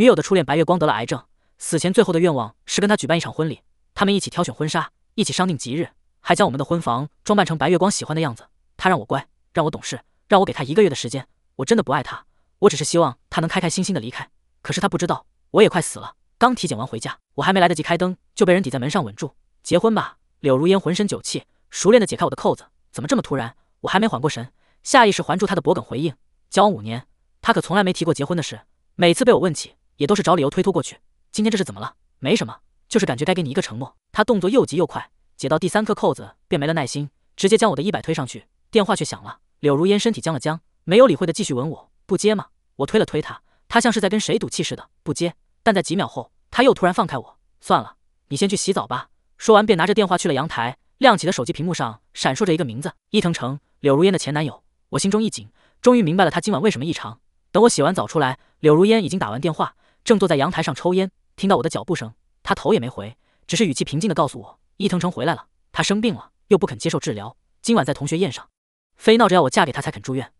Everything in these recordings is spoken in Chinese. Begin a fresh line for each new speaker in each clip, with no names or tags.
女友的初恋白月光得了癌症，死前最后的愿望是跟他举办一场婚礼。他们一起挑选婚纱，一起商定吉日，还将我们的婚房装扮成白月光喜欢的样子。他让我乖，让我懂事，让我给他一个月的时间。我真的不爱他，我只是希望他能开开心心的离开。可是他不知道，我也快死了。刚体检完回家，我还没来得及开灯，就被人抵在门上稳住。结婚吧，柳如烟浑身酒气，熟练的解开我的扣子。怎么这么突然？我还没缓过神，下意识环住他的脖颈回应。交往五年，他可从来没提过结婚的事。每次被我问起。也都是找理由推脱过去。今天这是怎么了？没什么，就是感觉该给你一个承诺。他动作又急又快，解到第三颗扣子便没了耐心，直接将我的衣摆推上去。电话却响了，柳如烟身体僵了僵，没有理会的继续吻我。不接吗？我推了推他，他像是在跟谁赌气似的，不接。但在几秒后，他又突然放开我。算了，你先去洗澡吧。说完便拿着电话去了阳台。亮起的手机屏幕上闪烁着一个名字：伊藤诚，柳如烟的前男友。我心中一紧，终于明白了他今晚为什么异常。等我洗完澡出来，柳如烟已经打完电话。正坐在阳台上抽烟，听到我的脚步声，他头也没回，只是语气平静地告诉我：“伊藤诚回来了，他生病了，又不肯接受治疗。今晚在同学宴上，非闹着要我嫁给他才肯住院。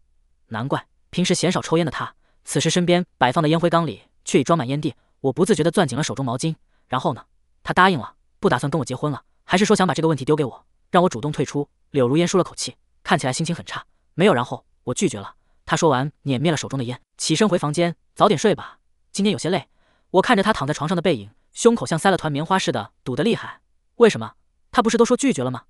难怪平时鲜少抽烟的他，此时身边摆放的烟灰缸里却已装满烟蒂。”我不自觉地攥紧了手中毛巾。然后呢？他答应了，不打算跟我结婚了，还是说想把这个问题丢给我，让我主动退出？柳如烟舒了口气，看起来心情很差。没有然后，我拒绝了。他说完，捻灭了手中的烟，起身回房间，早点睡吧。今天有些累，我看着他躺在床上的背影，胸口像塞了团棉花似的堵得厉害。为什么？他不是都说拒绝了吗？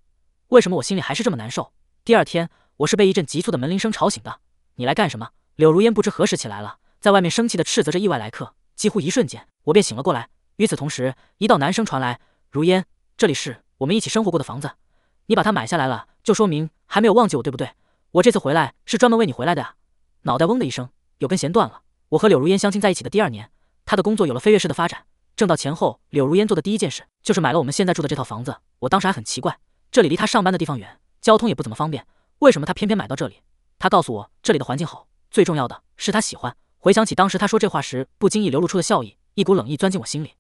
为什么我心里还是这么难受？第二天，我是被一阵急促的门铃声吵醒的。你来干什么？柳如烟不知何时起来了，在外面生气的斥责着意外来客。几乎一瞬间，我便醒了过来。与此同时，一道男声传来：“如烟，这里是我们一起生活过的房子，你把它买下来了，就说明还没有忘记我，对不对？我这次回来是专门为你回来的啊！”脑袋嗡的一声，有根弦断了。我和柳如烟相亲在一起的第二年，她的工作有了飞跃式的发展，挣到钱后，柳如烟做的第一件事就是买了我们现在住的这套房子。我当时还很奇怪，这里离她上班的地方远，交通也不怎么方便，为什么她偏偏买到这里？她告诉我这里的环境好，最重要的是她喜欢。回想起当时她说这话时不经意流露出的笑意，一股冷意钻进我心里。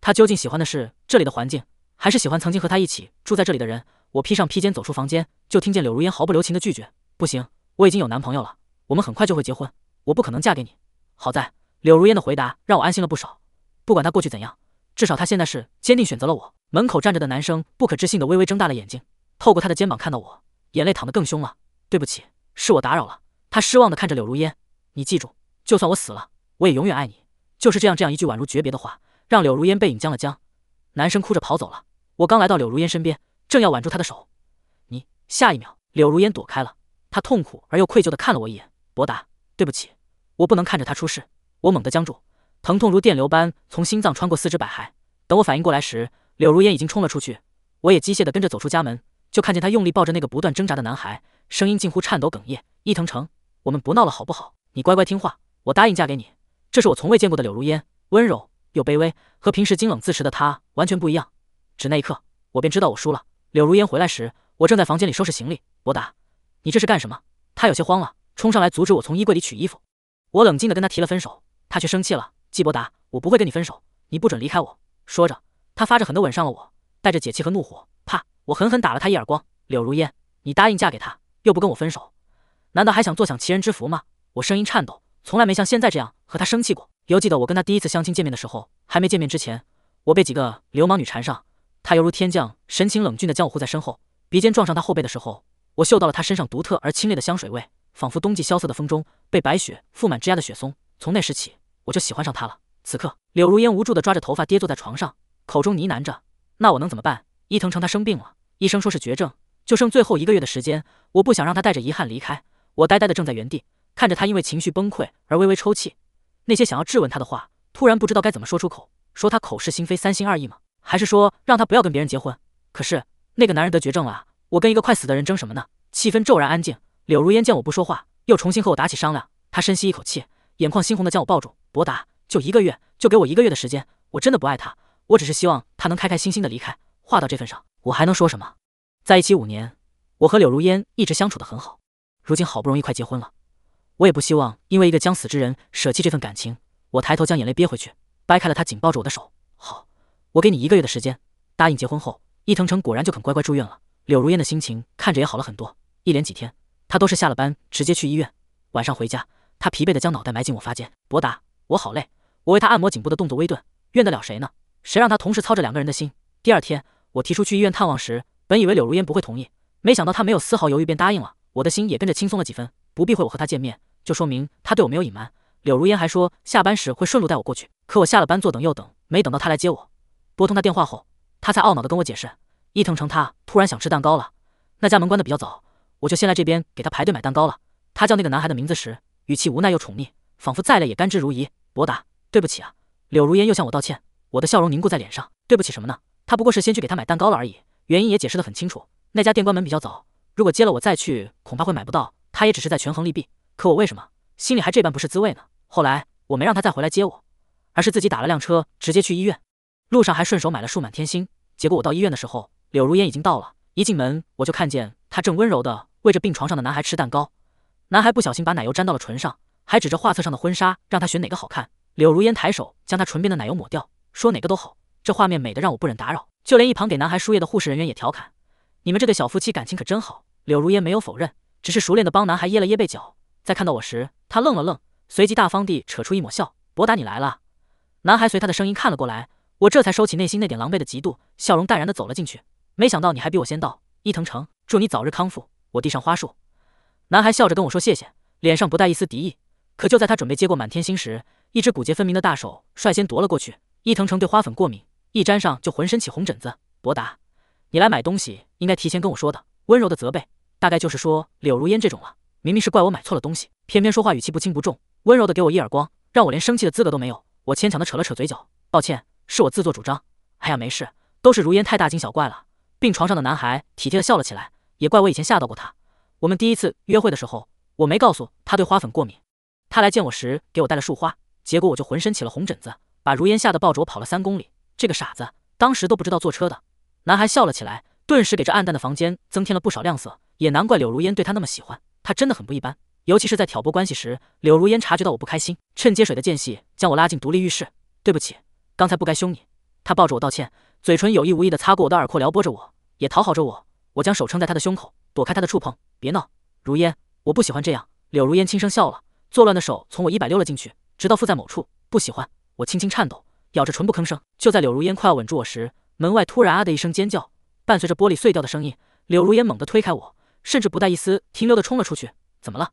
她究竟喜欢的是这里的环境，还是喜欢曾经和她一起住在这里的人？我披上披肩走出房间，就听见柳如烟毫不留情的拒绝：“不行，我已经有男朋友了，我们很快就会结婚，我不可能嫁给你。”好在柳如烟的回答让我安心了不少。不管他过去怎样，至少他现在是坚定选择了我。门口站着的男生不可置信的微微睁大了眼睛，透过他的肩膀看到我，眼泪淌得更凶了。对不起，是我打扰了。他失望的看着柳如烟，你记住，就算我死了，我也永远爱你。就是这样，这样一句宛如诀别的话，让柳如烟背影僵了僵。男生哭着跑走了。我刚来到柳如烟身边，正要挽住她的手，你下一秒，柳如烟躲开了。她痛苦而又愧疚的看了我一眼，博达，对不起。我不能看着他出事，我猛地僵住，疼痛如电流般从心脏穿过四肢百骸。等我反应过来时，柳如烟已经冲了出去，我也机械地跟着走出家门，就看见他用力抱着那个不断挣扎的男孩，声音近乎颤抖哽咽：“伊藤诚，我们不闹了好不好？你乖乖听话，我答应嫁给你。”这是我从未见过的柳如烟，温柔又卑微，和平时冰冷自持的她完全不一样。只那一刻，我便知道我输了。柳如烟回来时，我正在房间里收拾行李，我达，你这是干什么？她有些慌了，冲上来阻止我从衣柜里取衣服。我冷静地跟他提了分手，他却生气了。季伯达，我不会跟你分手，你不准离开我！说着，他发着狠地吻上了我，带着解气和怒火。啪！我狠狠打了他一耳光。柳如烟，你答应嫁给他，又不跟我分手，难道还想坐享其人之福吗？我声音颤抖，从来没像现在这样和他生气过。犹记得我跟他第一次相亲见面的时候，还没见面之前，我被几个流氓女缠上，他犹如天将，神情冷峻地将我护在身后，鼻尖撞上他后背的时候，我嗅到了他身上独特而清冽的香水味。仿佛冬季萧瑟的风中，被白雪覆满枝桠的雪松。从那时起，我就喜欢上他了。此刻，柳如烟无助地抓着头发跌坐在床上，口中呢喃着：“那我能怎么办？”伊藤诚他生病了，医生说是绝症，就剩最后一个月的时间。我不想让他带着遗憾离开。我呆呆地站在原地，看着他因为情绪崩溃而微微抽泣。那些想要质问他的话，突然不知道该怎么说出口。说他口是心非、三心二意吗？还是说让他不要跟别人结婚？可是那个男人得绝症了，我跟一个快死的人争什么呢？气氛骤然安静。柳如烟见我不说话，又重新和我打起商量。她深吸一口气，眼眶猩红地将我抱住：“博达，就一个月，就给我一个月的时间。我真的不爱他，我只是希望他能开开心心地离开。”话到这份上，我还能说什么？在一起五年，我和柳如烟一直相处得很好。如今好不容易快结婚了，我也不希望因为一个将死之人舍弃这份感情。我抬头将眼泪憋回去，掰开了他紧抱着我的手：“好，我给你一个月的时间。”答应结婚后，伊藤诚果然就肯乖乖住院了。柳如烟的心情看着也好了很多。一连几天。他都是下了班直接去医院，晚上回家，他疲惫地将脑袋埋进我发间。博达，我好累。我为他按摩颈部的动作微顿，怨得了谁呢？谁让他同时操着两个人的心？第二天，我提出去医院探望时，本以为柳如烟不会同意，没想到她没有丝毫犹豫便答应了，我的心也跟着轻松了几分。不避讳我和他见面，就说明他对我没有隐瞒。柳如烟还说下班时会顺路带我过去，可我下了班坐等又等，没等到他来接我。拨通他电话后，他才懊恼地跟我解释：伊藤诚他突然想吃蛋糕了，那家门关得比较早。我就先来这边给他排队买蛋糕了。他叫那个男孩的名字时，语气无奈又宠溺，仿佛再累也甘之如饴。博达，对不起啊！柳如烟又向我道歉。我的笑容凝固在脸上，对不起什么呢？他不过是先去给他买蛋糕了而已，原因也解释得很清楚。那家店关门比较早，如果接了我再去，恐怕会买不到。他也只是在权衡利弊。可我为什么心里还这般不是滋味呢？后来我没让他再回来接我，而是自己打了辆车直接去医院。路上还顺手买了束满天星。结果我到医院的时候，柳如烟已经到了。一进门，我就看见。他正温柔地喂着病床上的男孩吃蛋糕，男孩不小心把奶油沾到了唇上，还指着画册上的婚纱让他选哪个好看。柳如烟抬手将他唇边的奶油抹掉，说哪个都好。这画面美得让我不忍打扰，就连一旁给男孩输液的护士人员也调侃：“你们这对小夫妻感情可真好。”柳如烟没有否认，只是熟练地帮男孩掖了掖被角。在看到我时，他愣了愣，随即大方地扯出一抹笑：“博达，你来了。”男孩随他的声音看了过来，我这才收起内心那点狼狈的嫉妒，笑容淡然地走了进去。没想到你还比我先到。伊藤城，祝你早日康复。我递上花束，男孩笑着跟我说谢谢，脸上不带一丝敌意。可就在他准备接过满天星时，一只骨节分明的大手率先夺了过去。伊藤城对花粉过敏，一沾上就浑身起红疹子。博达，你来买东西应该提前跟我说的。温柔的责备，大概就是说柳如烟这种了。明明是怪我买错了东西，偏偏说话语气不轻不重，温柔的给我一耳光，让我连生气的资格都没有。我牵强的扯了扯嘴角，抱歉，是我自作主张。哎呀，没事，都是如烟太大惊小怪了。病床上的男孩体贴的笑了起来，也怪我以前吓到过他。我们第一次约会的时候，我没告诉他对花粉过敏。他来见我时给我带了束花，结果我就浑身起了红疹子，把如烟吓得抱着我跑了三公里。这个傻子当时都不知道坐车的。男孩笑了起来，顿时给这暗淡的房间增添了不少亮色。也难怪柳如烟对他那么喜欢，他真的很不一般。尤其是在挑拨关系时，柳如烟察觉到我不开心，趁接水的间隙将我拉进独立浴室。对不起，刚才不该凶你。他抱着我道歉，嘴唇有意无意的擦过我的耳廓，撩拨着我。也讨好着我，我将手撑在他的胸口，躲开他的触碰。别闹，如烟，我不喜欢这样。柳如烟轻声笑了，作乱的手从我衣摆溜了进去，直到附在某处。不喜欢，我轻轻颤抖，咬着唇不吭声。就在柳如烟快要吻住我时，门外突然啊的一声尖叫，伴随着玻璃碎掉的声音，柳如烟猛地推开我，甚至不带一丝停留的冲了出去。怎么了？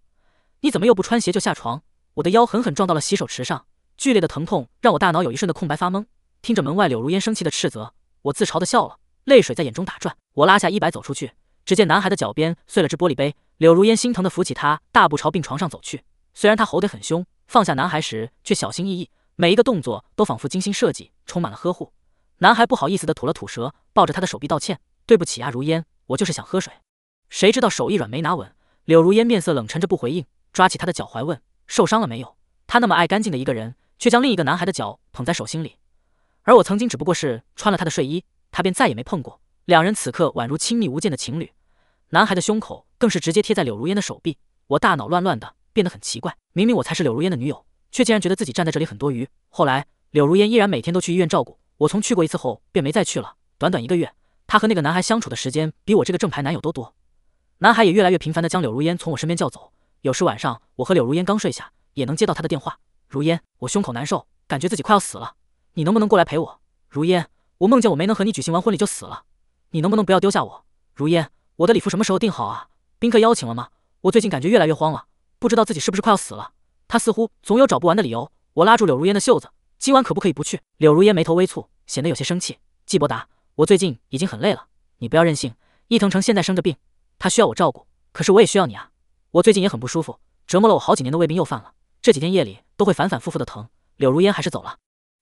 你怎么又不穿鞋就下床？我的腰狠狠撞到了洗手池上，剧烈的疼痛让我大脑有一瞬的空白发懵。听着门外柳如烟生气的斥责，我自嘲的笑了。泪水在眼中打转，我拉下衣摆走出去，只见男孩的脚边碎了只玻璃杯。柳如烟心疼的扶起他，大步朝病床上走去。虽然他吼得很凶，放下男孩时却小心翼翼，每一个动作都仿佛精心设计，充满了呵护。男孩不好意思的吐了吐舌，抱着他的手臂道歉：“对不起啊，如烟，我就是想喝水。”谁知道手一软没拿稳，柳如烟面色冷沉着不回应，抓起他的脚踝问：“受伤了没有？”他那么爱干净的一个人，却将另一个男孩的脚捧在手心里，而我曾经只不过是穿了他的睡衣。他便再也没碰过。两人此刻宛如亲密无间的情侣，男孩的胸口更是直接贴在柳如烟的手臂。我大脑乱乱的，变得很奇怪。明明我才是柳如烟的女友，却竟然觉得自己站在这里很多余。后来，柳如烟依然每天都去医院照顾我，从去过一次后便没再去了。短短一个月，她和那个男孩相处的时间比我这个正牌男友都多。男孩也越来越频繁的将柳如烟从我身边叫走。有时晚上，我和柳如烟刚睡下，也能接到他的电话。如烟，我胸口难受，感觉自己快要死了，你能不能过来陪我？如烟。我梦见我没能和你举行完婚礼就死了，你能不能不要丢下我？如烟，我的礼服什么时候订好啊？宾客邀请了吗？我最近感觉越来越慌了，不知道自己是不是快要死了。他似乎总有找不完的理由。我拉住柳如烟的袖子，今晚可不可以不去？柳如烟眉头微蹙，显得有些生气。季伯达，我最近已经很累了，你不要任性。伊藤城现在生着病，他需要我照顾，可是我也需要你啊。我最近也很不舒服，折磨了我好几年的胃病又犯了，这几天夜里都会反反复复的疼。柳如烟还是走了，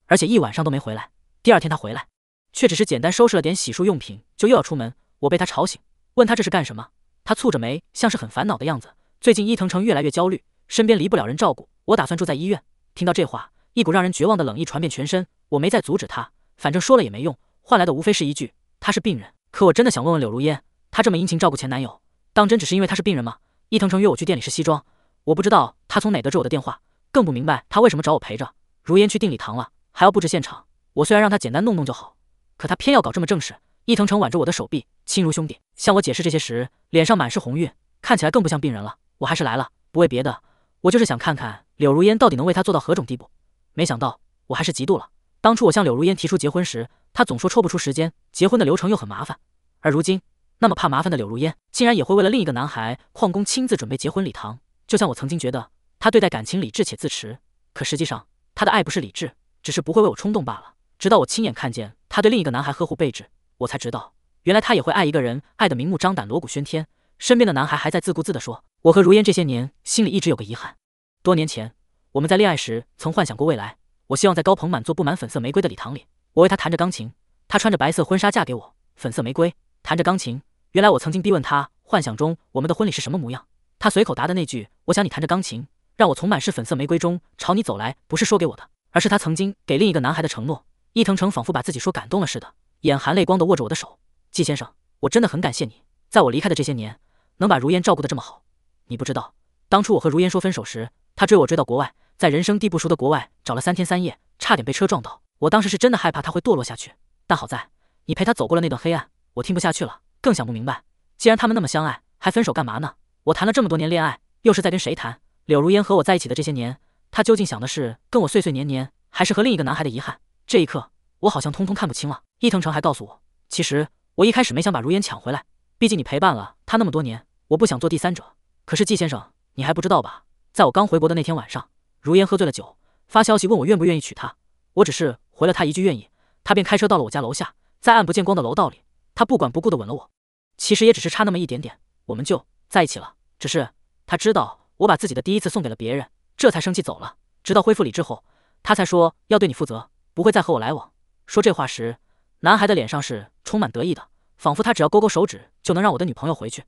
而且一晚上都没回来。第二天他回来。却只是简单收拾了点洗漱用品，就又要出门。我被他吵醒，问他这是干什么。他蹙着眉，像是很烦恼的样子。最近伊藤城越来越焦虑，身边离不了人照顾。我打算住在医院。听到这话，一股让人绝望的冷意传遍全身。我没再阻止他，反正说了也没用，换来的无非是一句他是病人。可我真的想问问柳如烟，她这么殷勤照顾前男友，当真只是因为他是病人吗？伊藤城约我去店里试西装，我不知道他从哪得知我的电话，更不明白他为什么找我陪着。如烟去订礼堂了，还要布置现场。我虽然让他简单弄弄就好。可他偏要搞这么正式。伊藤诚挽着我的手臂，亲如兄弟，向我解释这些时，脸上满是红晕，看起来更不像病人了。我还是来了，不为别的，我就是想看看柳如烟到底能为他做到何种地步。没想到我还是嫉妒了。当初我向柳如烟提出结婚时，她总说抽不出时间，结婚的流程又很麻烦。而如今，那么怕麻烦的柳如烟，竟然也会为了另一个男孩旷工，亲自准备结婚礼堂。就像我曾经觉得她对待感情理智且自持，可实际上，她的爱不是理智，只是不会为我冲动罢了。直到我亲眼看见。他对另一个男孩呵护备至，我才知道，原来他也会爱一个人，爱得明目张胆、锣鼓喧天。身边的男孩还在自顾自地说：“我和如烟这些年心里一直有个遗憾，多年前我们在恋爱时曾幻想过未来，我希望在高朋满座、布满粉色玫瑰的礼堂里，我为他弹着钢琴，他穿着白色婚纱嫁给我，粉色玫瑰，弹着钢琴。”原来我曾经逼问他幻想中我们的婚礼是什么模样，他随口答的那句“我想你弹着钢琴，让我从满是粉色玫瑰中朝你走来”，不是说给我的，而是他曾经给另一个男孩的承诺。伊藤诚仿佛把自己说感动了似的，眼含泪光地握着我的手。季先生，我真的很感谢你，在我离开的这些年，能把如烟照顾得这么好。你不知道，当初我和如烟说分手时，她追我追到国外，在人生地不熟的国外找了三天三夜，差点被车撞到。我当时是真的害怕他会堕落下去，但好在你陪他走过了那段黑暗。我听不下去了，更想不明白，既然他们那么相爱，还分手干嘛呢？我谈了这么多年恋爱，又是在跟谁谈？柳如烟和我在一起的这些年，她究竟想的是跟我岁岁年年，还是和另一个男孩的遗憾？这一刻，我好像通通看不清了。伊藤城还告诉我，其实我一开始没想把如烟抢回来，毕竟你陪伴了他那么多年，我不想做第三者。可是季先生，你还不知道吧？在我刚回国的那天晚上，如烟喝醉了酒，发消息问我愿不愿意娶她。我只是回了她一句愿意，她便开车到了我家楼下，在暗不见光的楼道里，她不管不顾的吻了我。其实也只是差那么一点点，我们就在一起了。只是她知道我把自己的第一次送给了别人，这才生气走了。直到恢复理智后，她才说要对你负责。不会再和我来往。说这话时，男孩的脸上是充满得意的，仿佛他只要勾勾手指就能让我的女朋友回去。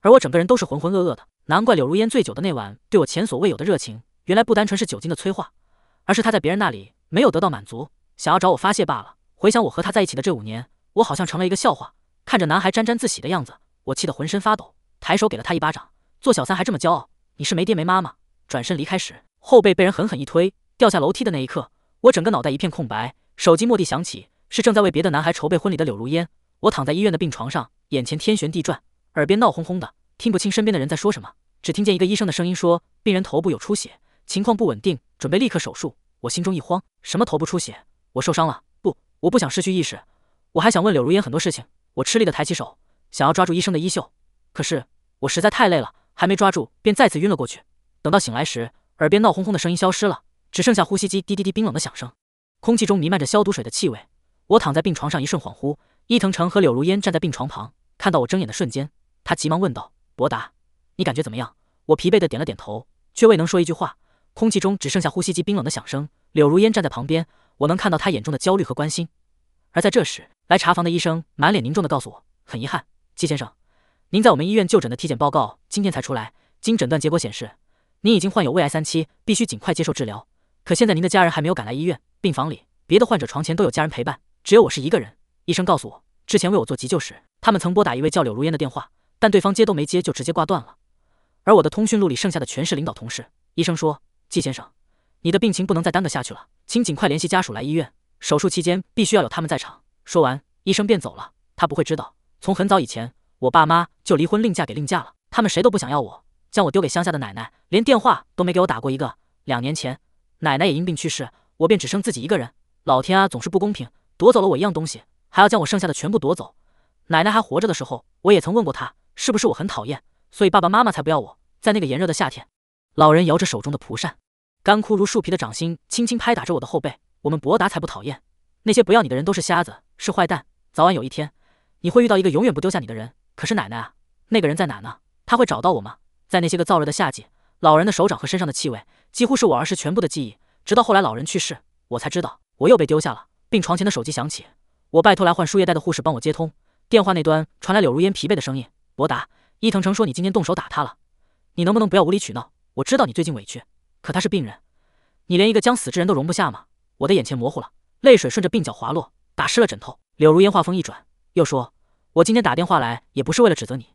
而我整个人都是浑浑噩噩的，难怪柳如烟醉酒的那晚对我前所未有的热情，原来不单纯是酒精的催化，而是他在别人那里没有得到满足，想要找我发泄罢了。回想我和他在一起的这五年，我好像成了一个笑话。看着男孩沾沾自喜的样子，我气得浑身发抖，抬手给了他一巴掌。做小三还这么骄傲？你是没爹没妈吗？转身离开时，后背被人狠狠一推，掉下楼梯的那一刻。我整个脑袋一片空白，手机蓦地响起，是正在为别的男孩筹备婚礼的柳如烟。我躺在医院的病床上，眼前天旋地转，耳边闹哄哄的，听不清身边的人在说什么，只听见一个医生的声音说：“病人头部有出血，情况不稳定，准备立刻手术。”我心中一慌，什么头部出血？我受伤了？不，我不想失去意识，我还想问柳如烟很多事情。我吃力的抬起手，想要抓住医生的衣袖，可是我实在太累了，还没抓住便再次晕了过去。等到醒来时，耳边闹哄哄的声音消失了。只剩下呼吸机滴滴滴冰冷的响声，空气中弥漫着消毒水的气味。我躺在病床上，一瞬恍惚。伊藤诚和柳如烟站在病床旁，看到我睁眼的瞬间，他急忙问道：“博达，你感觉怎么样？”我疲惫的点了点头，却未能说一句话。空气中只剩下呼吸机冰冷的响声。柳如烟站在旁边，我能看到他眼中的焦虑和关心。而在这时，来查房的医生满脸凝重的告诉我：“很遗憾，季先生，您在我们医院就诊的体检报告今天才出来，经诊断结果显示，您已经患有胃癌三期，必须尽快接受治疗。”可现在您的家人还没有赶来医院，病房里别的患者床前都有家人陪伴，只有我是一个人。医生告诉我，之前为我做急救时，他们曾拨打一位叫柳如烟的电话，但对方接都没接就直接挂断了。而我的通讯录里剩下的全是领导同事。医生说：“季先生，你的病情不能再耽搁下去了，请尽快联系家属来医院。手术期间必须要有他们在场。”说完，医生便走了。他不会知道，从很早以前，我爸妈就离婚另嫁给另嫁了，他们谁都不想要我，将我丢给乡下的奶奶，连电话都没给我打过一个。两年前。奶奶也因病去世，我便只剩自己一个人。老天啊，总是不公平，夺走了我一样东西，还要将我剩下的全部夺走。奶奶还活着的时候，我也曾问过她，是不是我很讨厌，所以爸爸妈妈才不要我。在那个炎热的夏天，老人摇着手中的蒲扇，干枯如树皮的掌心轻轻拍打着我的后背。我们博达才不讨厌，那些不要你的人都是瞎子，是坏蛋。早晚有一天，你会遇到一个永远不丢下你的人。可是奶奶啊，那个人在哪呢？他会找到我吗？在那些个燥热的夏季，老人的手掌和身上的气味。几乎是我儿时全部的记忆，直到后来老人去世，我才知道我又被丢下了。病床前的手机响起，我拜托来换输液袋的护士帮我接通。电话那端传来柳如烟疲惫的声音：“博达，伊藤诚说你今天动手打他了，你能不能不要无理取闹？我知道你最近委屈，可他是病人，你连一个将死之人都容不下吗？”我的眼前模糊了，泪水顺着鬓角滑落，打湿了枕头。柳如烟话锋一转，又说：“我今天打电话来也不是为了指责你，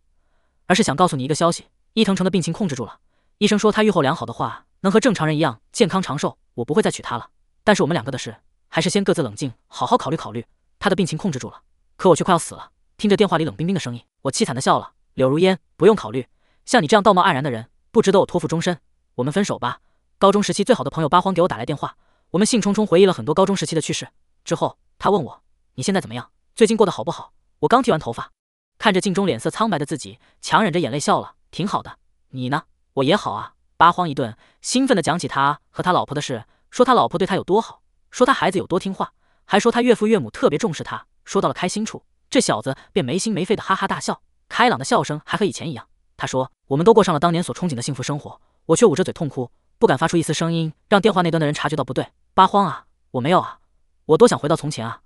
而是想告诉你一个消息：伊藤诚的病情控制住了，医生说他愈后良好的话。”能和正常人一样健康长寿，我不会再娶她了。但是我们两个的事，还是先各自冷静，好好考虑考虑。她的病情控制住了，可我却快要死了。听着电话里冷冰冰的声音，我凄惨的笑了。柳如烟，不用考虑，像你这样道貌岸然的人，不值得我托付终身。我们分手吧。高中时期最好的朋友八荒给我打来电话，我们兴冲冲回忆了很多高中时期的趣事。之后他问我，你现在怎么样？最近过得好不好？我刚剃完头发，看着镜中脸色苍白的自己，强忍着眼泪笑了。挺好的，你呢？我也好啊。八荒一顿，兴奋地讲起他和他老婆的事，说他老婆对他有多好，说他孩子有多听话，还说他岳父岳母特别重视他。说到了开心处，这小子便没心没肺地哈哈大笑，开朗的笑声还和以前一样。他说：“我们都过上了当年所憧憬的幸福生活。”我却捂着嘴痛哭，不敢发出一丝声音，让电话那端的人察觉到不对。八荒啊，我没有啊，我多想回到从前啊，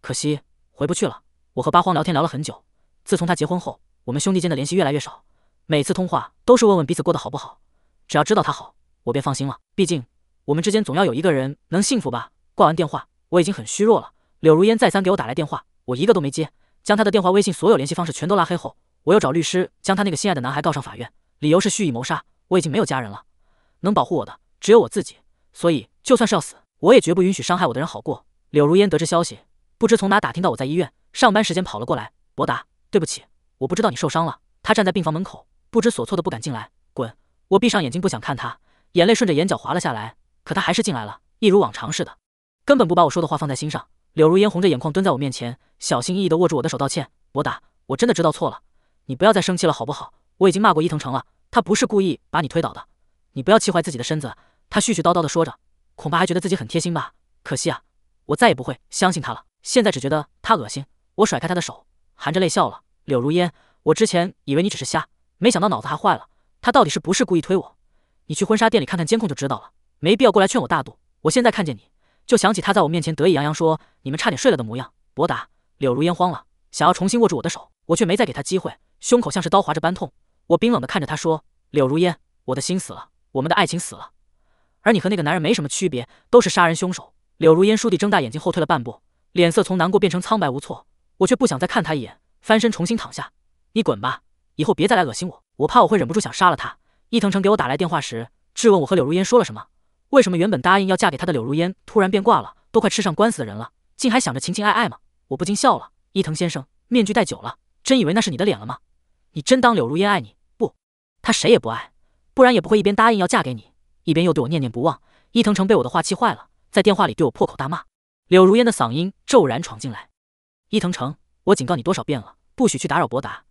可惜回不去了。我和八荒聊天聊了很久。自从他结婚后，我们兄弟间的联系越来越少，每次通话都是问问彼此过得好不好。只要知道他好，我便放心了。毕竟我们之间总要有一个人能幸福吧。挂完电话，我已经很虚弱了。柳如烟再三给我打来电话，我一个都没接，将他的电话、微信所有联系方式全都拉黑后，我又找律师将他那个心爱的男孩告上法院，理由是蓄意谋杀。我已经没有家人了，能保护我的只有我自己，所以就算是要死，我也绝不允许伤害我的人好过。柳如烟得知消息，不知从哪打听到我在医院，上班时间跑了过来。博达，对不起，我不知道你受伤了。他站在病房门口，不知所措的不敢进来，滚。我闭上眼睛，不想看他，眼泪顺着眼角滑了下来。可他还是进来了，一如往常似的，根本不把我说的话放在心上。柳如烟红着眼眶蹲在我面前，小心翼翼地握住我的手，道歉：“我达，我真的知道错了，你不要再生气了，好不好？我已经骂过伊藤城了，他不是故意把你推倒的，你不要气坏自己的身子。”他絮絮叨叨地说着，恐怕还觉得自己很贴心吧。可惜啊，我再也不会相信他了。现在只觉得他恶心。我甩开他的手，含着泪笑了。柳如烟，我之前以为你只是瞎，没想到脑子还坏了。他到底是不是故意推我？你去婚纱店里看看监控就知道了，没必要过来劝我大度。我现在看见你就想起他在我面前得意洋洋说你们差点睡了的模样。博达，柳如烟慌了，想要重新握住我的手，我却没再给他机会，胸口像是刀划着般痛。我冰冷的看着他说：“柳如烟，我的心死了，我们的爱情死了，而你和那个男人没什么区别，都是杀人凶手。”柳如烟倏地睁大眼睛，后退了半步，脸色从难过变成苍白无措。我却不想再看他一眼，翻身重新躺下：“你滚吧，以后别再来恶心我。”我怕我会忍不住想杀了他。伊藤诚给我打来电话时，质问我和柳如烟说了什么？为什么原本答应要嫁给他的柳如烟突然变卦了？都快吃上官司的人了，竟还想着情情爱爱吗？我不禁笑了。伊藤先生，面具戴久了，真以为那是你的脸了吗？你真当柳如烟爱你？不，她谁也不爱，不然也不会一边答应要嫁给你，一边又对我念念不忘。伊藤诚被我的话气坏了，在电话里对我破口大骂。柳如烟的嗓音骤然闯进来：“伊藤诚，我警告你多少遍了，不许去打扰博达。”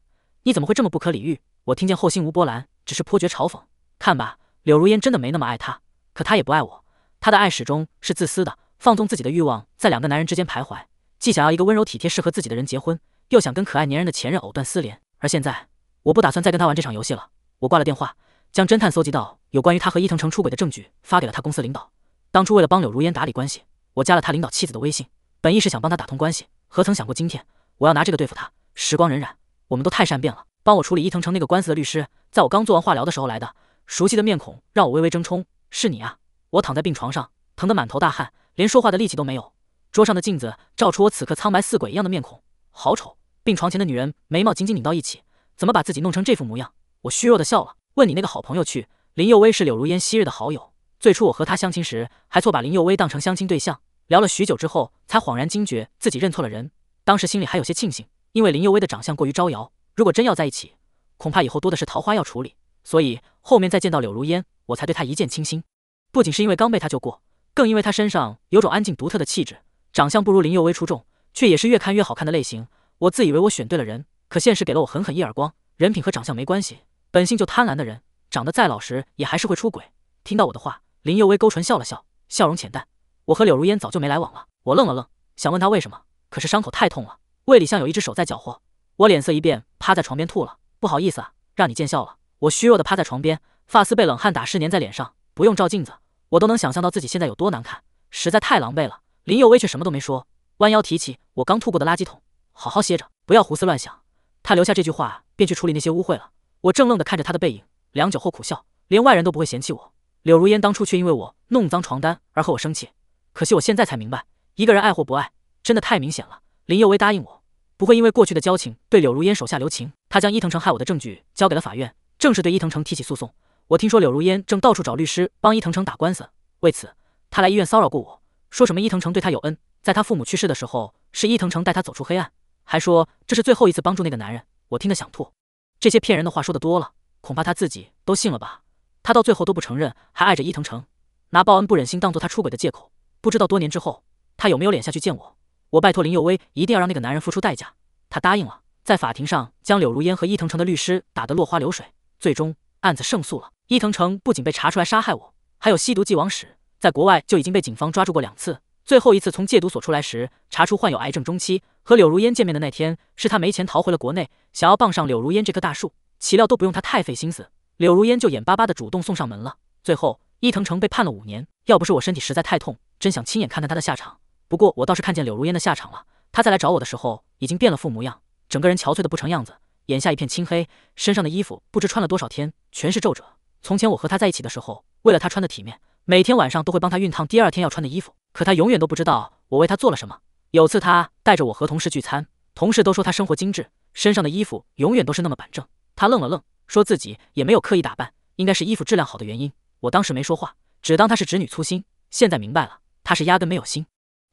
你怎么会这么不可理喻？我听见后心无波澜，只是颇觉嘲讽。看吧，柳如烟真的没那么爱他，可他也不爱我。他的爱始终是自私的，放纵自己的欲望，在两个男人之间徘徊，既想要一个温柔体贴、适合自己的人结婚，又想跟可爱粘人的前任藕断丝连。而现在，我不打算再跟他玩这场游戏了。我挂了电话，将侦探搜集到有关于他和伊藤诚出轨的证据发给了他公司领导。当初为了帮柳如烟打理关系，我加了他领导妻子的微信，本意是想帮他打通关系，何曾想过今天我要拿这个对付他？时光荏苒。我们都太善变了。帮我处理伊藤城那个官司的律师，在我刚做完化疗的时候来的，熟悉的面孔让我微微怔忡。是你啊！我躺在病床上，疼得满头大汗，连说话的力气都没有。桌上的镜子照出我此刻苍白似鬼一样的面孔，好丑。病床前的女人眉毛紧紧拧到一起，怎么把自己弄成这副模样？我虚弱的笑了，问你那个好朋友去。林幼薇是柳如烟昔日的好友，最初我和她相亲时，还错把林幼薇当成相亲对象，聊了许久之后，才恍然惊觉自己认错了人。当时心里还有些庆幸。因为林幼薇的长相过于招摇，如果真要在一起，恐怕以后多的是桃花要处理。所以后面再见到柳如烟，我才对她一见倾心。不仅是因为刚被她救过，更因为她身上有种安静独特的气质。长相不如林幼薇出众，却也是越看越好看的类型。我自以为我选对了人，可现实给了我狠狠一耳光。人品和长相没关系，本性就贪婪的人，长得再老实，也还是会出轨。听到我的话，林幼薇勾唇笑了笑，笑容浅淡。我和柳如烟早就没来往了。我愣了愣，想问他为什么，可是伤口太痛了。胃里像有一只手在搅和，我脸色一变，趴在床边吐了。不好意思啊，让你见笑了。我虚弱地趴在床边，发丝被冷汗打湿，粘在脸上。不用照镜子，我都能想象到自己现在有多难看，实在太狼狈了。林幼薇却什么都没说，弯腰提起我刚吐过的垃圾桶。好好歇着，不要胡思乱想。他留下这句话，便去处理那些污秽了。我正愣地看着他的背影，良久后苦笑，连外人都不会嫌弃我。柳如烟当初却因为我弄脏床单而和我生气，可惜我现在才明白，一个人爱或不爱，真的太明显了。林幼薇答应我，不会因为过去的交情对柳如烟手下留情。她将伊藤城害我的证据交给了法院，正式对伊藤城提起诉讼。我听说柳如烟正到处找律师帮伊藤城打官司。为此，她来医院骚扰过我，说什么伊藤城对她有恩，在她父母去世的时候是伊藤城带她走出黑暗，还说这是最后一次帮助那个男人。我听得想吐，这些骗人的话说的多了，恐怕他自己都信了吧？他到最后都不承认，还爱着伊藤城，拿报恩不忍心当做他出轨的借口。不知道多年之后，他有没有脸下去见我？我拜托林幼薇一定要让那个男人付出代价，他答应了，在法庭上将柳如烟和伊藤城的律师打得落花流水，最终案子胜诉了。伊藤城不仅被查出来杀害我，还有吸毒既往史，在国外就已经被警方抓住过两次，最后一次从戒毒所出来时查出患有癌症中期。和柳如烟见面的那天，是他没钱逃回了国内，想要傍上柳如烟这棵大树，岂料都不用他太费心思，柳如烟就眼巴巴的主动送上门了。最后，伊藤城被判了五年，要不是我身体实在太痛，真想亲眼看看他的下场。不过我倒是看见柳如烟的下场了。她再来找我的时候，已经变了副模样，整个人憔悴得不成样子，眼下一片青黑，身上的衣服不知穿了多少天，全是皱褶。从前我和她在一起的时候，为了她穿的体面，每天晚上都会帮她熨烫第二天要穿的衣服。可她永远都不知道我为她做了什么。有次她带着我和同事聚餐，同事都说她生活精致，身上的衣服永远都是那么板正。她愣了愣，说自己也没有刻意打扮，应该是衣服质量好的原因。我当时没说话，只当她是侄女粗心。现在明白了，她是压根没有心。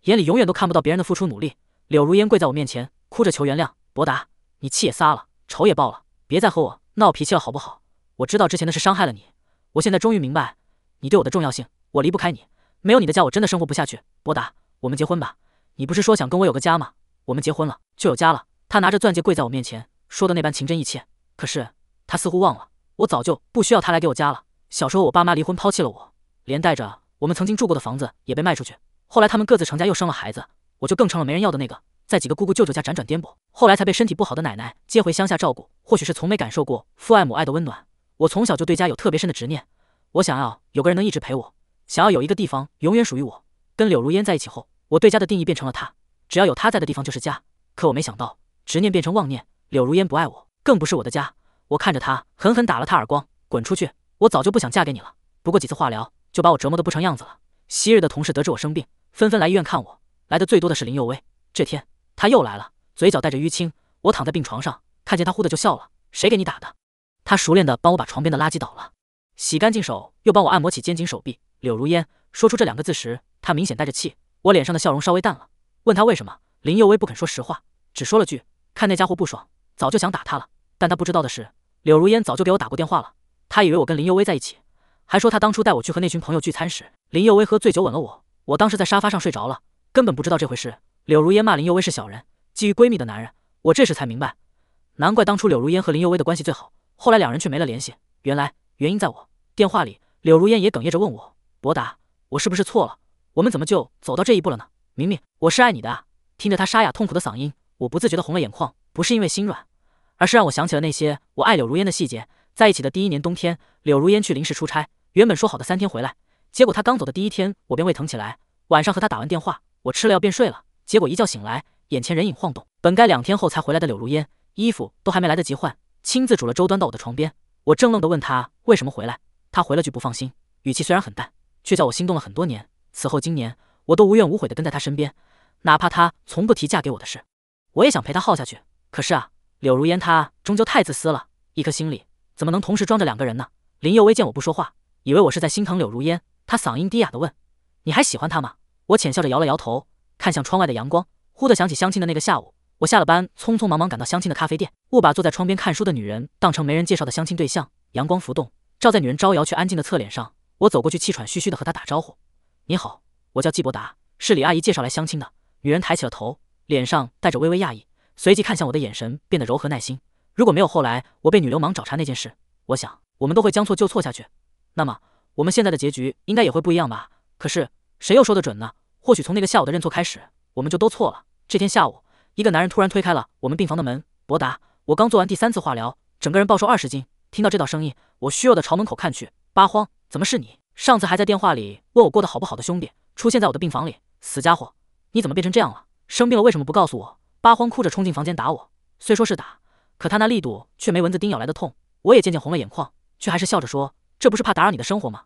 眼里永远都看不到别人的付出努力。柳如烟跪在我面前，哭着求原谅。博达，你气也撒了，仇也报了，别再和我闹脾气了，好不好？我知道之前的事伤害了你，我现在终于明白你对我的重要性，我离不开你，没有你的家，我真的生活不下去。博达，我们结婚吧。你不是说想跟我有个家吗？我们结婚了就有家了。他拿着钻戒跪在我面前，说的那般情真意切，可是他似乎忘了，我早就不需要他来给我家了。小时候我爸妈离婚抛弃了我，连带着我们曾经住过的房子也被卖出去。后来他们各自成家，又生了孩子，我就更成了没人要的那个，在几个姑姑舅舅家辗转颠簸，后来才被身体不好的奶奶接回乡下照顾。或许是从没感受过父爱母爱的温暖，我从小就对家有特别深的执念。我想要有个人能一直陪我，想要有一个地方永远属于我。跟柳如烟在一起后，我对家的定义变成了她，只要有她在的地方就是家。可我没想到，执念变成妄念，柳如烟不爱我，更不是我的家。我看着她，狠狠打了她耳光，滚出去！我早就不想嫁给你了。不过几次化疗，就把我折磨得不成样子了。昔日的同事得知我生病，纷纷来医院看我。来的最多的是林幼薇。这天，他又来了，嘴角带着淤青。我躺在病床上，看见他，忽的就笑了。谁给你打的？他熟练的帮我把床边的垃圾倒了，洗干净手，又帮我按摩起肩颈、手臂。柳如烟说出这两个字时，他明显带着气。我脸上的笑容稍微淡了，问他为什么。林幼薇不肯说实话，只说了句：“看那家伙不爽，早就想打他了。”但他不知道的是，柳如烟早就给我打过电话了。他以为我跟林幼薇在一起。还说他当初带我去和那群朋友聚餐时，林幼薇喝醉酒吻了我，我当时在沙发上睡着了，根本不知道这回事。柳如烟骂林幼薇是小人，觊觎闺蜜的男人。我这时才明白，难怪当初柳如烟和林幼薇的关系最好，后来两人却没了联系。原来原因在我电话里，柳如烟也哽咽着问我：“博达，我是不是错了？我们怎么就走到这一步了呢？明明我是爱你的。”啊。听着他沙哑痛苦的嗓音，我不自觉的红了眼眶，不是因为心软，而是让我想起了那些我爱柳如烟的细节。在一起的第一年冬天，柳如烟去临时出差。原本说好的三天回来，结果他刚走的第一天，我便胃疼起来。晚上和他打完电话，我吃了药便睡了。结果一觉醒来，眼前人影晃动，本该两天后才回来的柳如烟，衣服都还没来得及换，亲自煮了粥端到我的床边。我正愣的问他为什么回来，他回了句不放心，语气虽然很淡，却叫我心动了很多年。此后今年，我都无怨无悔的跟在他身边，哪怕他从不提嫁给我的事，我也想陪他耗下去。可是啊，柳如烟她终究太自私了，一颗心里怎么能同时装着两个人呢？林佑威见我不说话。以为我是在心疼柳如烟，她嗓音低哑地问：“你还喜欢她吗？”我浅笑着摇了摇头，看向窗外的阳光，忽地想起相亲的那个下午。我下了班，匆匆忙忙赶到相亲的咖啡店，误把坐在窗边看书的女人当成没人介绍的相亲对象。阳光浮动，照在女人招摇却安静的侧脸上。我走过去，气喘吁吁地和她打招呼：“你好，我叫季伯达，是李阿姨介绍来相亲的。”女人抬起了头，脸上带着微微讶异，随即看向我的眼神变得柔和耐心。如果没有后来我被女流氓找茬那件事，我想我们都会将错就错下去。那么我们现在的结局应该也会不一样吧？可是谁又说得准呢？或许从那个下午的认错开始，我们就都错了。这天下午，一个男人突然推开了我们病房的门。博达，我刚做完第三次化疗，整个人暴瘦二十斤。听到这道声音，我虚弱的朝门口看去。八荒，怎么是你？上次还在电话里问我过得好不好的兄弟，出现在我的病房里。死家伙，你怎么变成这样了？生病了为什么不告诉我？八荒哭着冲进房间打我，虽说是打，可他那力度却没蚊子叮咬来的痛。我也渐渐红了眼眶，却还是笑着说。这不是怕打扰你的生活吗？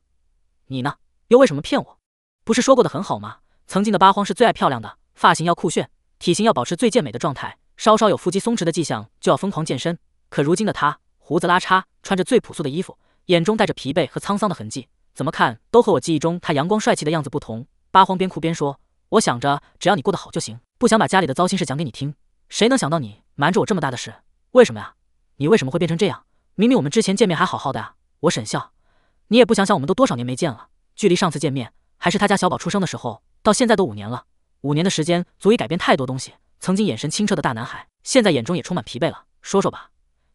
你呢，又为什么骗我？不是说过的很好吗？曾经的八荒是最爱漂亮的，发型要酷炫，体型要保持最健美的状态，稍稍有腹肌松弛的迹象就要疯狂健身。可如今的他，胡子拉碴，穿着最朴素的衣服，眼中带着疲惫和沧桑的痕迹，怎么看都和我记忆中他阳光帅气的样子不同。八荒边哭边说：“我想着只要你过得好就行，不想把家里的糟心事讲给你听。谁能想到你瞒着我这么大的事？为什么呀？你为什么会变成这样？明明我们之前见面还好好的啊！”我沈笑。你也不想想，我们都多少年没见了。距离上次见面，还是他家小宝出生的时候，到现在都五年了。五年的时间足以改变太多东西。曾经眼神清澈的大男孩，现在眼中也充满疲惫了。说说吧，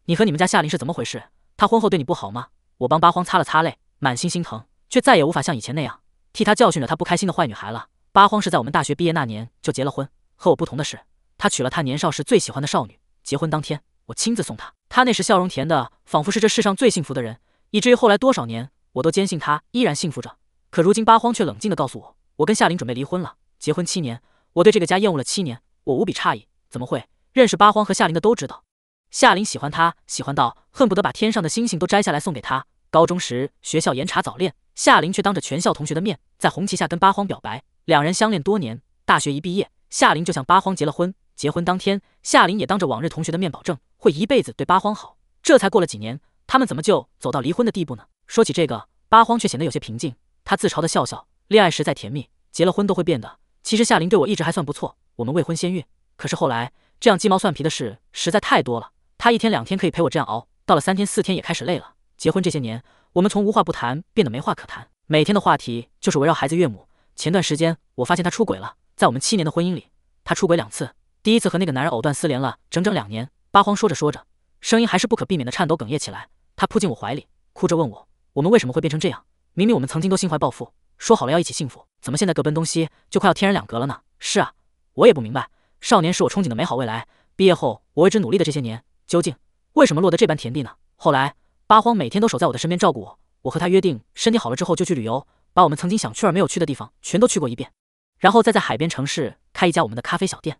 你和你们家夏琳是怎么回事？她婚后对你不好吗？我帮八荒擦了擦泪，满心心疼，却再也无法像以前那样替他教训着他不开心的坏女孩了。八荒是在我们大学毕业那年就结了婚，和我不同的是，他娶了他年少时最喜欢的少女。结婚当天，我亲自送他，他那时笑容甜的仿佛是这世上最幸福的人，以至于后来多少年。我都坚信他依然幸福着，可如今八荒却冷静地告诉我，我跟夏琳准备离婚了。结婚七年，我对这个家厌恶了七年，我无比诧异，怎么会？认识八荒和夏琳的都知道，夏琳喜欢他，喜欢到恨不得把天上的星星都摘下来送给他。高中时学校严查早恋，夏琳却当着全校同学的面，在红旗下跟八荒表白，两人相恋多年。大学一毕业，夏琳就向八荒结了婚。结婚当天，夏琳也当着往日同学的面保证会一辈子对八荒好。这才过了几年，他们怎么就走到离婚的地步呢？说起这个，八荒却显得有些平静。他自嘲的笑笑，恋爱时再甜蜜，结了婚都会变得。其实夏琳对我一直还算不错，我们未婚先孕。可是后来，这样鸡毛蒜皮的事实在太多了。他一天两天可以陪我这样熬，到了三天四天也开始累了。结婚这些年，我们从无话不谈变得没话可谈，每天的话题就是围绕孩子、岳母。前段时间我发现他出轨了，在我们七年的婚姻里，他出轨两次，第一次和那个男人藕断丝连了整整两年。八荒说着说着，声音还是不可避免的颤抖哽咽起来。他扑进我怀里，哭着问我。我们为什么会变成这样？明明我们曾经都心怀抱负，说好了要一起幸福，怎么现在各奔东西，就快要天人两隔了呢？是啊，我也不明白。少年是我憧憬的美好未来，毕业后我为之努力的这些年，究竟为什么落得这般田地呢？后来八荒每天都守在我的身边照顾我，我和他约定，身体好了之后就去旅游，把我们曾经想去而没有去的地方全都去过一遍，然后再在海边城市开一家我们的咖啡小店。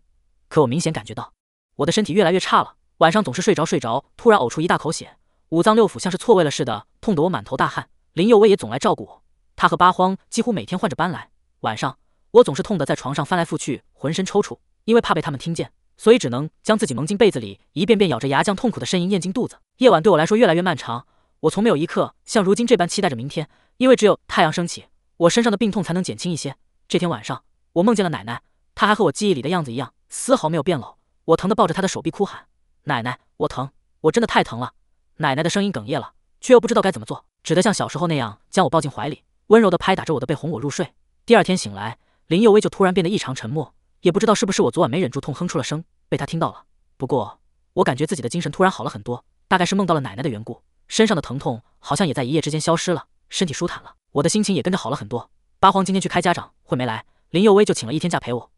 可我明显感觉到，我的身体越来越差了，晚上总是睡着睡着突然呕出一大口血，五脏六腑像是错位了似的。痛得我满头大汗，林幼威也总来照顾我。他和八荒几乎每天换着班来。晚上，我总是痛得在床上翻来覆去，浑身抽搐，因为怕被他们听见，所以只能将自己蒙进被子里，一遍遍咬着牙将痛苦的呻吟咽进肚子。夜晚对我来说越来越漫长，我从没有一刻像如今这般期待着明天，因为只有太阳升起，我身上的病痛才能减轻一些。这天晚上，我梦见了奶奶，她还和我记忆里的样子一样，丝毫没有变老。我疼得抱着她的手臂哭喊：“奶奶，我疼，我真的太疼了！”奶奶的声音哽咽了。却又不知道该怎么做，只得像小时候那样将我抱进怀里，温柔地拍打着我的背，哄我入睡。第二天醒来，林幼薇就突然变得异常沉默，也不知道是不是我昨晚没忍住痛哼出了声，被她听到了。不过我感觉自己的精神突然好了很多，大概是梦到了奶奶的缘故，身上的疼痛好像也在一夜之间消失了，身体舒坦了，我的心情也跟着好了很多。八荒今天去开家长会没来，林幼薇就请了一天假陪我。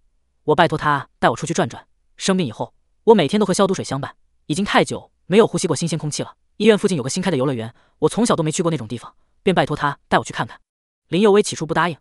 我拜托他带我出去转转。生病以后，我每天都和消毒水相伴，已经太久没有呼吸过新鲜空气了。医院附近有个新开的游乐园，我从小都没去过那种地方，便拜托他带我去看看。林幼薇起初不答应，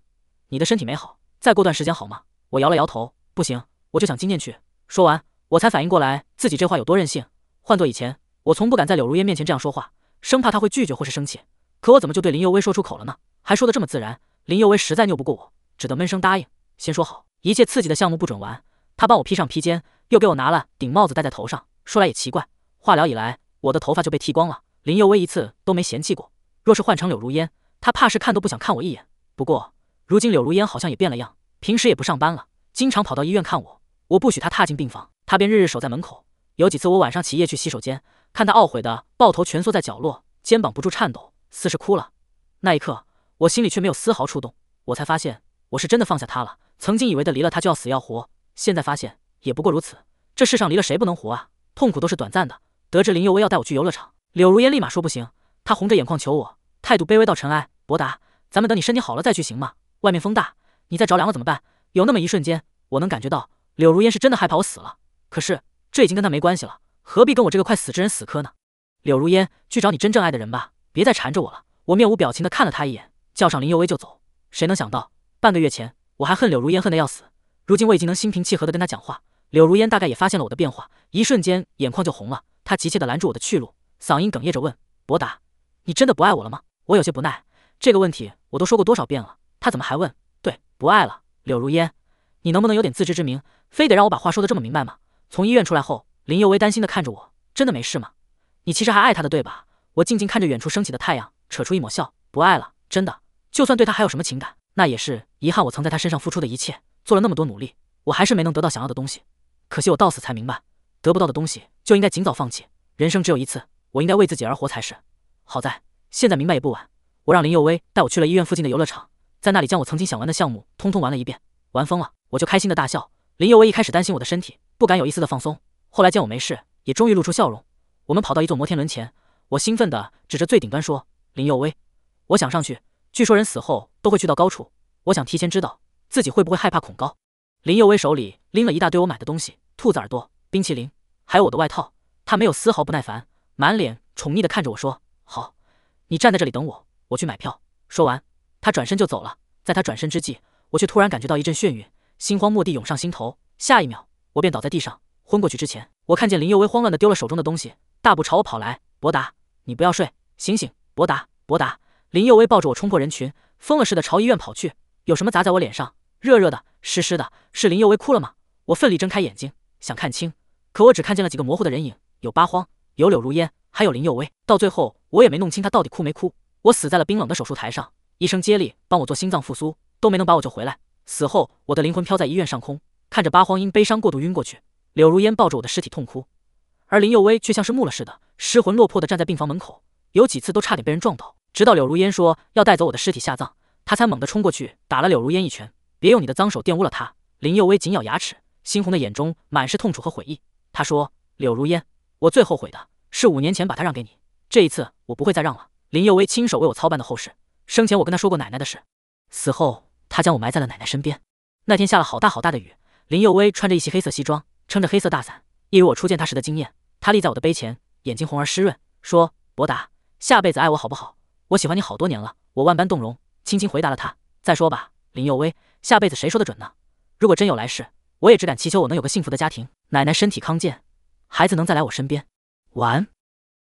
你的身体没好，再过段时间好吗？我摇了摇头，不行，我就想今天去。说完，我才反应过来自己这话有多任性。换做以前，我从不敢在柳如烟面前这样说话，生怕他会拒绝或是生气。可我怎么就对林幼薇说出口了呢？还说的这么自然。林幼薇实在拗不过我，只得闷声答应。先说好，一切刺激的项目不准玩。他帮我披上披肩，又给我拿了顶帽子戴在头上。说来也奇怪，化疗以来。我的头发就被剃光了，林幼薇一次都没嫌弃过。若是换成柳如烟，她怕是看都不想看我一眼。不过，如今柳如烟好像也变了样，平时也不上班了，经常跑到医院看我。我不许她踏进病房，她便日日守在门口。有几次我晚上起夜去洗手间，看她懊悔的抱头蜷缩在角落，肩膀不住颤抖，似是哭了。那一刻，我心里却没有丝毫触动。我才发现，我是真的放下他了。曾经以为的离了他就要死要活，现在发现也不过如此。这世上离了谁不能活啊？痛苦都是短暂的。得知林佑威要带我去游乐场，柳如烟立马说不行，她红着眼眶求我，态度卑微到尘埃。博达，咱们等你身体好了再去行吗？外面风大，你再着凉了怎么办？有那么一瞬间，我能感觉到柳如烟是真的害怕我死了。可是这已经跟她没关系了，何必跟我这个快死之人死磕呢？柳如烟，去找你真正爱的人吧，别再缠着我了。我面无表情的看了她一眼，叫上林佑威就走。谁能想到，半个月前我还恨柳如烟恨得要死，如今我已经能心平气和的跟她讲话。柳如烟大概也发现了我的变化，一瞬间眼眶就红了。他急切地拦住我的去路，嗓音哽咽着问：“博达，你真的不爱我了吗？”我有些不耐，这个问题我都说过多少遍了，他怎么还问？对，不爱了。柳如烟，你能不能有点自知之明？非得让我把话说的这么明白吗？从医院出来后，林佑薇担心地看着我：“真的没事吗？”你其实还爱他的，对吧？我静静看着远处升起的太阳，扯出一抹笑：“不爱了，真的。就算对他还有什么情感，那也是遗憾。我曾在他身上付出的一切，做了那么多努力，我还是没能得到想要的东西。可惜我到死才明白。”得不到的东西就应该尽早放弃。人生只有一次，我应该为自己而活才是。好在现在明白也不晚。我让林幼薇带我去了医院附近的游乐场，在那里将我曾经想玩的项目通通玩了一遍，玩疯了，我就开心的大笑。林幼薇一开始担心我的身体，不敢有一丝的放松，后来见我没事，也终于露出笑容。我们跑到一座摩天轮前，我兴奋地指着最顶端说：“林幼薇，我想上去。据说人死后都会去到高处，我想提前知道自己会不会害怕恐高。”林幼薇手里拎了一大堆我买的东西，兔子耳朵、冰淇淋。还有我的外套，他没有丝毫不耐烦，满脸宠溺的看着我说：“好，你站在这里等我，我去买票。”说完，他转身就走了。在他转身之际，我却突然感觉到一阵眩晕，心慌蓦地涌上心头。下一秒，我便倒在地上，昏过去之前，我看见林幼薇慌乱地丢了手中的东西，大步朝我跑来：“博达，你不要睡，醒醒！”博达，博达！林幼薇抱着我冲破人群，疯了似的朝医院跑去。有什么砸在我脸上？热热的，湿湿的，是林幼薇哭了吗？我奋力睁开眼睛，想看清。可我只看见了几个模糊的人影，有八荒，有柳如烟，还有林幼薇。到最后，我也没弄清他到底哭没哭。我死在了冰冷的手术台上，医生接力帮我做心脏复苏，都没能把我救回来。死后，我的灵魂飘在医院上空，看着八荒因悲伤过度晕过去，柳如烟抱着我的尸体痛哭，而林幼薇却像是木了似的，失魂落魄地站在病房门口，有几次都差点被人撞倒。直到柳如烟说要带走我的尸体下葬，他才猛地冲过去打了柳如烟一拳：“别用你的脏手玷污了她！”林幼薇紧咬牙齿，猩红的眼中满是痛楚和悔意。他说：“柳如烟，我最后悔的是五年前把他让给你。这一次我不会再让了。林幼薇亲手为我操办的后事，生前我跟他说过奶奶的事，死后他将我埋在了奶奶身边。那天下了好大好大的雨，林幼薇穿着一袭黑色西装，撑着黑色大伞。一如我初见他时的惊艳。他立在我的碑前，眼睛红而湿润，说：博达，下辈子爱我好不好？我喜欢你好多年了。我万般动容，轻轻回答了他。再说吧，林幼薇，下辈子谁说得准呢？如果真有来世，我也只敢祈求我能有个幸福的家庭。”奶奶身体康健，孩子能再来我身边，玩。